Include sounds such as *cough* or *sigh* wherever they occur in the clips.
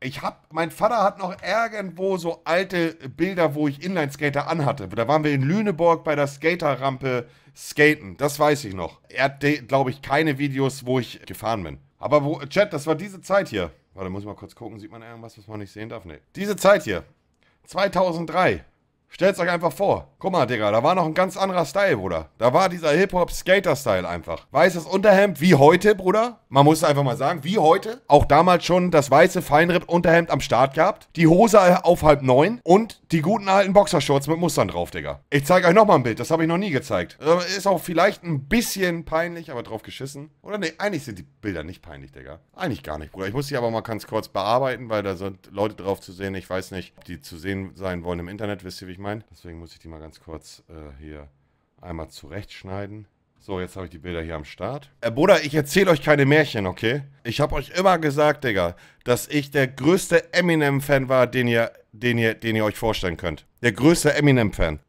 ich hab, mein Vater hat noch irgendwo so alte Bilder, wo ich Inlineskater anhatte. Da waren wir in Lüneburg bei der Skaterrampe skaten. Das weiß ich noch. Er hat, glaube ich, keine Videos, wo ich gefahren bin. Aber wo, Chat, das war diese Zeit hier. Warte, muss ich mal kurz gucken. Sieht man irgendwas, was man nicht sehen darf? Nee. Diese Zeit hier. 2003. Stellt's euch einfach vor. Guck mal, Digga, da war noch ein ganz anderer Style, Bruder. Da war dieser Hip-Hop-Skater-Style einfach. Weißes Unterhemd wie heute, Bruder. Man muss einfach mal sagen, wie heute. Auch damals schon das weiße Feinripp-Unterhemd am Start gehabt. Die Hose auf halb neun und die guten alten Boxershorts mit Mustern drauf, Digga. Ich zeig euch nochmal ein Bild, das habe ich noch nie gezeigt. Äh, ist auch vielleicht ein bisschen peinlich, aber drauf geschissen. Oder nee, eigentlich sind die Bilder nicht peinlich, Digga. Eigentlich gar nicht, Bruder. Ich muss die aber mal ganz kurz bearbeiten, weil da sind Leute drauf zu sehen. Ich weiß nicht, ob die zu sehen sein wollen im Internet, wisst ihr, wie ich ich meine? Deswegen muss ich die mal ganz kurz äh, hier einmal zurechtschneiden. So, jetzt habe ich die Bilder hier am Start. Äh, Bruder, ich erzähle euch keine Märchen, okay? Ich habe euch immer gesagt, Digga, dass ich der größte Eminem-Fan war, den ihr, den, ihr, den ihr euch vorstellen könnt. Der größte Eminem-Fan.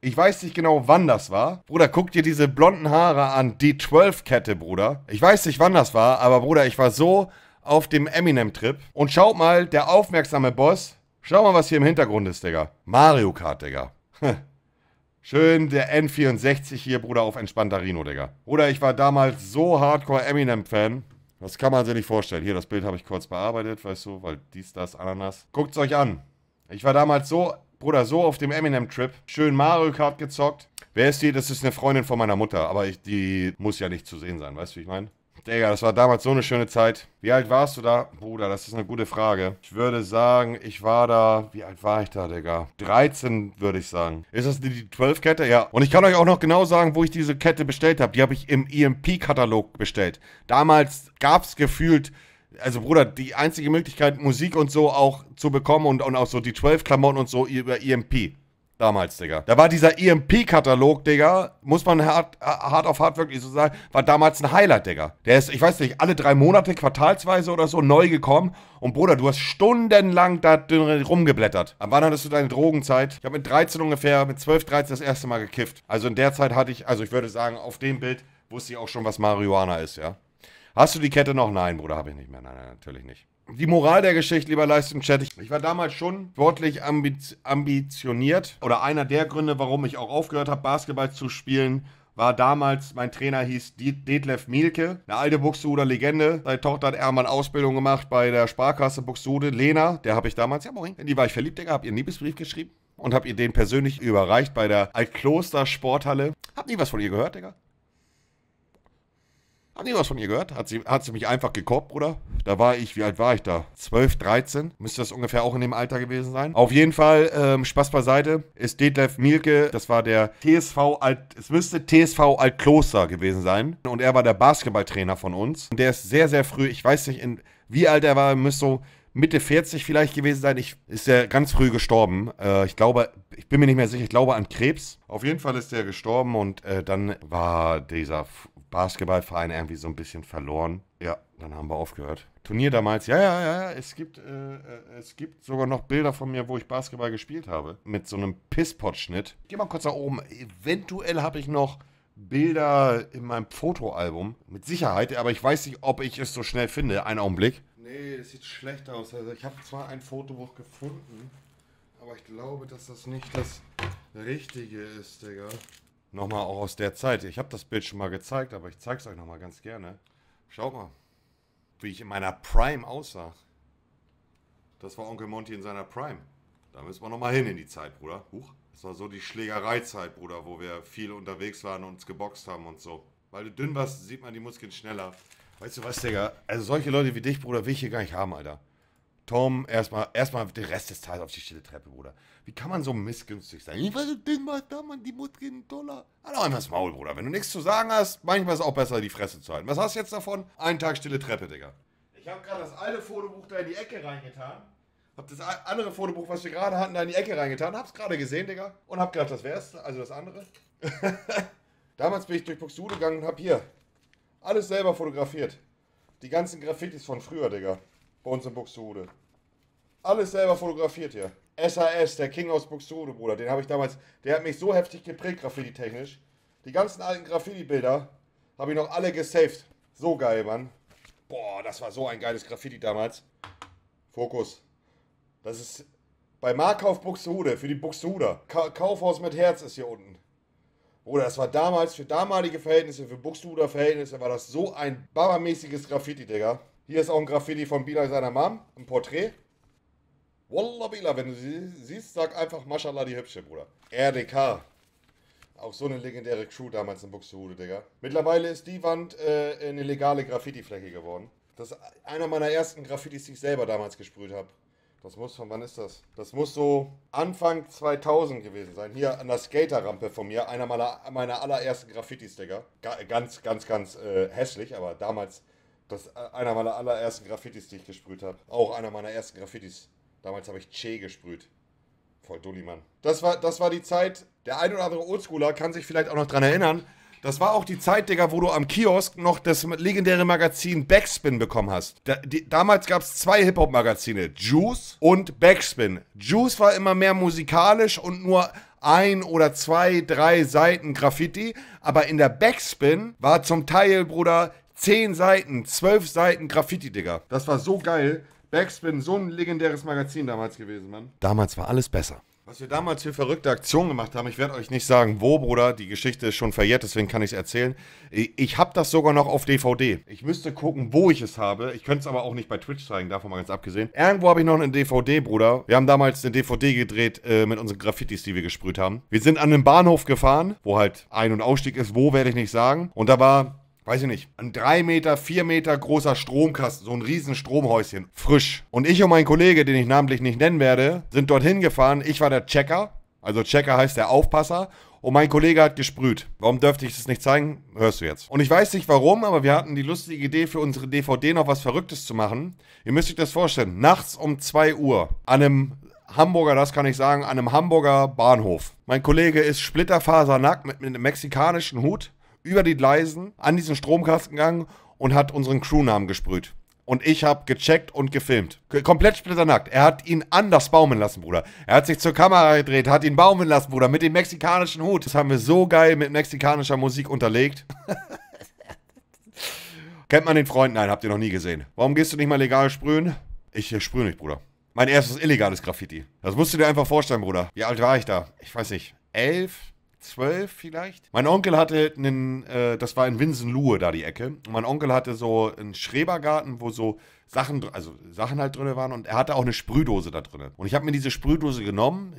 Ich weiß nicht genau, wann das war. Bruder, guck dir diese blonden Haare an. Die 12-Kette, Bruder. Ich weiß nicht, wann das war, aber Bruder, ich war so auf dem Eminem-Trip. Und schaut mal, der aufmerksame Boss, Schau mal, was hier im Hintergrund ist, Digga. Mario Kart, Digga. Schön der N64 hier, Bruder, auf entspannter Rino, Digga. Oder ich war damals so hardcore Eminem-Fan. Das kann man sich nicht vorstellen. Hier, das Bild habe ich kurz bearbeitet, weißt du, weil dies, das, Ananas. Guckt's euch an. Ich war damals so, Bruder, so auf dem Eminem-Trip. Schön Mario Kart gezockt. Wer ist die? Das ist eine Freundin von meiner Mutter, aber ich, die muss ja nicht zu sehen sein, weißt du, wie ich meine? Digga, das war damals so eine schöne Zeit. Wie alt warst du da? Bruder, das ist eine gute Frage. Ich würde sagen, ich war da. Wie alt war ich da, Digga? 13, würde ich sagen. Ist das die 12-Kette? Ja. Und ich kann euch auch noch genau sagen, wo ich diese Kette bestellt habe. Die habe ich im EMP-Katalog bestellt. Damals gab es gefühlt also Bruder, die einzige Möglichkeit, Musik und so auch zu bekommen und, und auch so die 12-Klamotten und so über EMP. Damals, Digga. Da war dieser EMP-Katalog, Digga, muss man hart, hart auf hart wirklich so sagen, war damals ein Highlight, Digga. Der ist, ich weiß nicht, alle drei Monate, quartalsweise oder so, neu gekommen. Und Bruder, du hast stundenlang da rumgeblättert. Am wann hattest du deine Drogenzeit? Ich habe mit 13 ungefähr, mit 12, 13 das erste Mal gekifft. Also in der Zeit hatte ich, also ich würde sagen, auf dem Bild wusste ich auch schon, was Marihuana ist, ja. Hast du die Kette noch? Nein, Bruder, habe ich nicht mehr. Nein, nein, natürlich nicht die Moral der Geschichte, lieber Leistung im Chat. Ich, ich war damals schon wortlich ambi ambitioniert. Oder einer der Gründe, warum ich auch aufgehört habe, Basketball zu spielen, war damals, mein Trainer hieß Detlef Mielke, eine alte Buxtehuder Legende. Seine Tochter hat Ermann Ausbildung gemacht bei der Sparkasse Buxtehude. Lena, der habe ich damals, ja moin, in die war ich verliebt, Digga, hab ihr einen Liebesbrief geschrieben und hab ihr den persönlich überreicht bei der Altkloster Sporthalle. Hab nie was von ihr gehört, Digga. Hat die was von ihr gehört? Hat sie, hat sie mich einfach gekoppt, oder? Da war ich, wie alt war ich da? 12, 13? Müsste das ungefähr auch in dem Alter gewesen sein. Auf jeden Fall, ähm, Spaß beiseite, ist Detlef Mielke, das war der TSV Alt, es müsste TSV Altkloster gewesen sein. Und er war der Basketballtrainer von uns. Und der ist sehr, sehr früh, ich weiß nicht, in, wie alt er war, müsste so Mitte 40 vielleicht gewesen sein. Ich, ist er ganz früh gestorben. Äh, ich glaube, ich bin mir nicht mehr sicher, ich glaube an Krebs. Auf jeden Fall ist er gestorben und äh, dann war dieser Basketballverein irgendwie so ein bisschen verloren. Ja, dann haben wir aufgehört. Turnier damals, ja, ja, ja, es gibt, äh, äh, es gibt sogar noch Bilder von mir, wo ich Basketball gespielt habe. Mit so einem Pisspot-Schnitt. Geh mal kurz nach oben. Eventuell habe ich noch Bilder in meinem Fotoalbum. Mit Sicherheit, aber ich weiß nicht, ob ich es so schnell finde. Einen Augenblick. Nee, das sieht schlecht aus. Also ich habe zwar ein Fotobuch gefunden, aber ich glaube, dass das nicht das Richtige ist, Digga. Nochmal auch aus der Zeit. Ich habe das Bild schon mal gezeigt, aber ich zeige es euch nochmal ganz gerne. Schaut mal, wie ich in meiner Prime aussah. Das war Onkel Monty in seiner Prime. Da müssen wir nochmal hin in die Zeit, Bruder. Huch. Das war so die Schlägereizeit, Bruder, wo wir viel unterwegs waren und uns geboxt haben und so. Weil du dünn warst, sieht man die Muskeln schneller. Weißt du was, Digga? Also solche Leute wie dich, Bruder, will ich hier gar nicht haben, Alter. Tom, erstmal erstmal den Rest des Tages auf die stille Treppe, Bruder. Wie kann man so missgünstig sein? Ich weiß den mal da, man, die Mutter einen Dollar. Hallo, einfach das Maul, Bruder. Wenn du nichts zu sagen hast, manchmal ist es auch besser, die Fresse zu halten. Was hast du jetzt davon? Einen Tag stille Treppe, Digga. Ich habe gerade das alte Fotobuch da in die Ecke reingetan. Hab das andere Fotobuch, was wir gerade hatten, da in die Ecke reingetan. Hab's gerade gesehen, Digga. Und hab gedacht, das wär's. Also das andere. *laughs* Damals bin ich durch Buxtehude gegangen und hab hier alles selber fotografiert. Die ganzen Graffitis von früher, Digga. Bei uns in Buxtehude. Alles selber fotografiert hier. SAS, der King aus Buxtehude, Bruder. Den habe ich damals, der hat mich so heftig geprägt, Graffiti-technisch. Die ganzen alten Graffiti-Bilder habe ich noch alle gesaved. So geil, Mann. Boah, das war so ein geiles Graffiti damals. Fokus. Das ist bei Markauf Buxtehude, für die Buxtehuder. Ka Kaufhaus mit Herz ist hier unten. Bruder, das war damals, für damalige Verhältnisse, für Buxtehuder Verhältnisse, war das so ein babamäßiges Graffiti, Digga. Hier ist auch ein Graffiti von Bilal seiner Mom, ein Porträt. Wallah Bila, wenn du sie siehst, sag einfach Maschallah die Hübsche, Bruder. RDK. Auch so eine legendäre Crew damals in Buxtehude, Digga. Mittlerweile ist die Wand äh, eine legale Graffiti-Fläche geworden. Das ist einer meiner ersten Graffitis, die ich selber damals gesprüht habe. Das muss, von wann ist das? Das muss so Anfang 2000 gewesen sein. Hier an der Skaterrampe von mir, einer meiner, meiner allerersten Graffitis, Digga. Ga, ganz, ganz, ganz äh, hässlich, aber damals, das ist äh, einer meiner allerersten Graffitis, die ich gesprüht habe. Auch einer meiner ersten Graffitis. Damals habe ich Che gesprüht. Voll dulli, Mann. Das war, das war die Zeit, der ein oder andere Oldschooler kann sich vielleicht auch noch dran erinnern. Das war auch die Zeit, Digga, wo du am Kiosk noch das legendäre Magazin Backspin bekommen hast. Da, die, damals gab es zwei Hip-Hop-Magazine, Juice und Backspin. Juice war immer mehr musikalisch und nur ein oder zwei, drei Seiten Graffiti. Aber in der Backspin war zum Teil, Bruder, zehn Seiten, zwölf Seiten Graffiti, Digga. Das war so geil. Backspin, so ein legendäres Magazin damals gewesen, Mann. Damals war alles besser. Was wir damals für verrückte Aktionen gemacht haben, ich werde euch nicht sagen, wo, Bruder, die Geschichte ist schon verjährt, deswegen kann ich es erzählen. Ich, habe das sogar noch auf DVD. Ich müsste gucken, wo ich es habe. Ich könnte es aber auch nicht bei Twitch zeigen, davon mal ganz abgesehen. Irgendwo habe ich noch eine DVD, Bruder. Wir haben damals eine DVD gedreht äh, mit unseren Graffitis, die wir gesprüht haben. Wir sind an den Bahnhof gefahren, wo halt Ein- und Ausstieg ist, wo werde ich nicht sagen. Und da war weiß ich nicht, ein 3 Meter, 4 Meter großer Stromkasten, so ein riesen Stromhäuschen, frisch. Und ich und mein Kollege, den ich namentlich nicht nennen werde, sind dorthin gefahren. Ich war der Checker, also Checker heißt der Aufpasser. Und mein Kollege hat gesprüht. Warum dürfte ich das nicht zeigen? Hörst du jetzt. Und ich weiß nicht warum, aber wir hatten die lustige Idee, für unsere DVD noch was Verrücktes zu machen. Ihr müsst euch das vorstellen. Nachts um 2 Uhr an einem Hamburger, das kann ich sagen, an einem Hamburger Bahnhof. Mein Kollege ist splitterfasernackt mit, mit einem mexikanischen Hut über die Gleisen an diesen Stromkasten gegangen und hat unseren Crewnamen gesprüht. Und ich habe gecheckt und gefilmt. Komplett splitternackt. Er hat ihn anders baumeln lassen, Bruder. Er hat sich zur Kamera gedreht, hat ihn baumeln lassen, Bruder, mit dem mexikanischen Hut. Das haben wir so geil mit mexikanischer Musik unterlegt. *laughs* Kennt man den Freund? Nein, habt ihr noch nie gesehen. Warum gehst du nicht mal legal sprühen? Ich äh, sprühe nicht, Bruder. Mein erstes illegales Graffiti. Das musst du dir einfach vorstellen, Bruder. Wie alt war ich da? Ich weiß nicht. Elf? zwölf vielleicht. Mein Onkel hatte einen, äh, das war in Winsenlohe da die Ecke. Und mein Onkel hatte so einen Schrebergarten, wo so Sachen, also Sachen halt drin waren und er hatte auch eine Sprühdose da drin. Und ich habe mir diese Sprühdose genommen,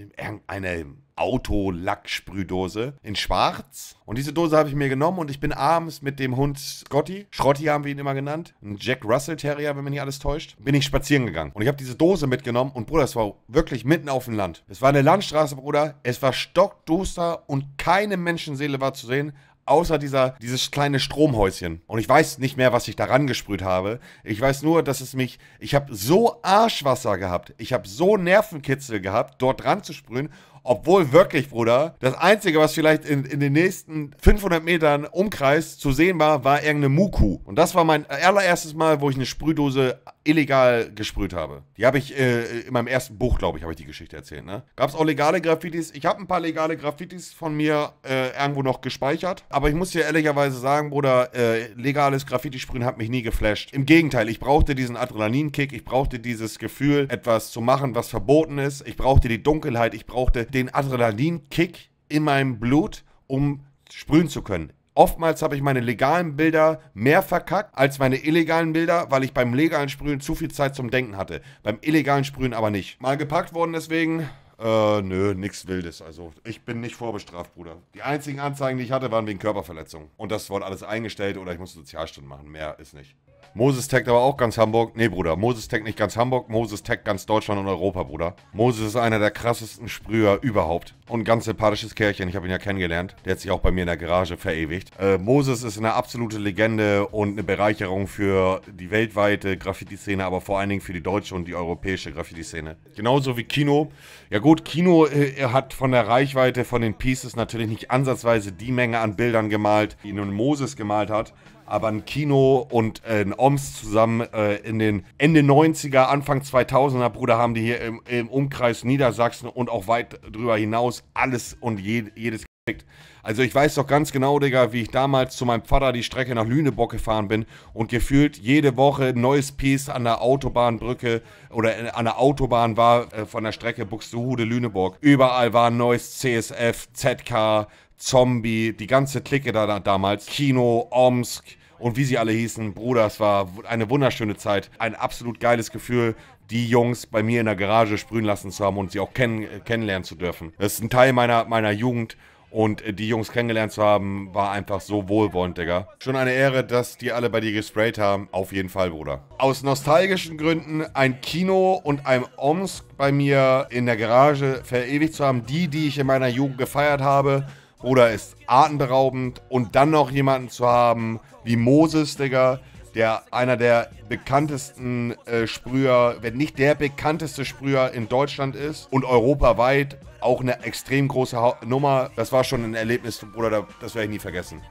eine Autolacksprühdose in schwarz. Und diese Dose habe ich mir genommen und ich bin abends mit dem Hund Scotty, Schrotti haben wir ihn immer genannt, ein Jack Russell Terrier, wenn man nicht alles täuscht, bin ich spazieren gegangen. Und ich habe diese Dose mitgenommen und Bruder, es war wirklich mitten auf dem Land. Es war eine Landstraße, Bruder, es war stockduster und keine Menschenseele war zu sehen, außer dieser, dieses kleine Stromhäuschen. Und ich weiß nicht mehr, was ich da rangesprüht habe. Ich weiß nur, dass es mich, ich habe so Arschwasser gehabt. Ich habe so Nervenkitzel gehabt, dort zu ranzusprühen. Obwohl wirklich, Bruder, das Einzige, was vielleicht in, in den nächsten 500 Metern Umkreis zu sehen war, war irgendeine Muku. Und das war mein allererstes Mal, wo ich eine Sprühdose illegal gesprüht habe. Die habe ich äh, in meinem ersten Buch, glaube ich, habe ich die Geschichte erzählt. Ne? Gab es auch legale Graffitis. Ich habe ein paar legale Graffitis von mir äh, irgendwo noch gespeichert. Aber ich muss dir ehrlicherweise sagen, Bruder, äh, legales Graffiti-Sprühen hat mich nie geflasht. Im Gegenteil, ich brauchte diesen Adrenalinkick. Ich brauchte dieses Gefühl, etwas zu machen, was verboten ist. Ich brauchte die Dunkelheit. Ich brauchte den Adrenalinkick in meinem Blut, um sprühen zu können. Oftmals habe ich meine legalen Bilder mehr verkackt als meine illegalen Bilder, weil ich beim legalen Sprühen zu viel Zeit zum Denken hatte. Beim illegalen Sprühen aber nicht. Mal gepackt worden deswegen. Äh, nö, nix Wildes. Also, ich bin nicht vorbestraft, Bruder. Die einzigen Anzeigen, die ich hatte, waren wegen Körperverletzung. Und das wurde alles eingestellt oder ich musste Sozialstunden machen. Mehr ist nicht. Moses taggt aber auch ganz Hamburg. Nee, Bruder, Moses taggt nicht ganz Hamburg, Moses taggt ganz Deutschland und Europa, Bruder. Moses ist einer der krassesten Sprüher überhaupt. Und ein ganz sympathisches Kerlchen, ich habe ihn ja kennengelernt. Der hat sich auch bei mir in der Garage verewigt. Äh, Moses ist eine absolute Legende und eine Bereicherung für die weltweite Graffiti-Szene, aber vor allen Dingen für die deutsche und die europäische Graffiti-Szene. Genauso wie Kino. Ja gut, Kino äh, hat von der Reichweite von den Pieces natürlich nicht ansatzweise die Menge an Bildern gemalt, die nun Moses gemalt hat aber ein Kino und äh, ein OMS zusammen äh, in den Ende 90er, Anfang 2000er, Bruder, haben die hier im, im Umkreis Niedersachsen und auch weit drüber hinaus alles und je, jedes gekriegt. Also ich weiß doch ganz genau, Digga, wie ich damals zu meinem Vater die Strecke nach Lüneburg gefahren bin und gefühlt jede Woche ein neues Piece an der Autobahnbrücke oder äh, an der Autobahn war äh, von der Strecke Buxtehude-Lüneburg. Überall war ein neues CSF, ZK, Zombie, die ganze Clique da, damals, Kino, Omsk und wie sie alle hießen, Bruder, es war eine wunderschöne Zeit, ein absolut geiles Gefühl, die Jungs bei mir in der Garage sprühen lassen zu haben und sie auch kenn kennenlernen zu dürfen. Das ist ein Teil meiner, meiner Jugend. Und äh, die Jungs kennengelernt zu haben, war einfach so wohlwollend, Digga. Schon eine Ehre, dass die alle bei dir gesprayt haben. Auf jeden Fall, Bruder. Aus nostalgischen Gründen ein Kino und ein Omsk bei mir in der Garage verewigt zu haben. Die, die ich in meiner Jugend gefeiert habe, Bruder, ist atemberaubend. Und dann noch jemanden zu haben wie Moses, Digga, der einer der bekanntesten äh, Sprüher, wenn nicht der bekannteste Sprüher in Deutschland ist und europaweit auch eine extrem große ha Nummer. Das war schon ein Erlebnis, Bruder, das werde ich nie vergessen.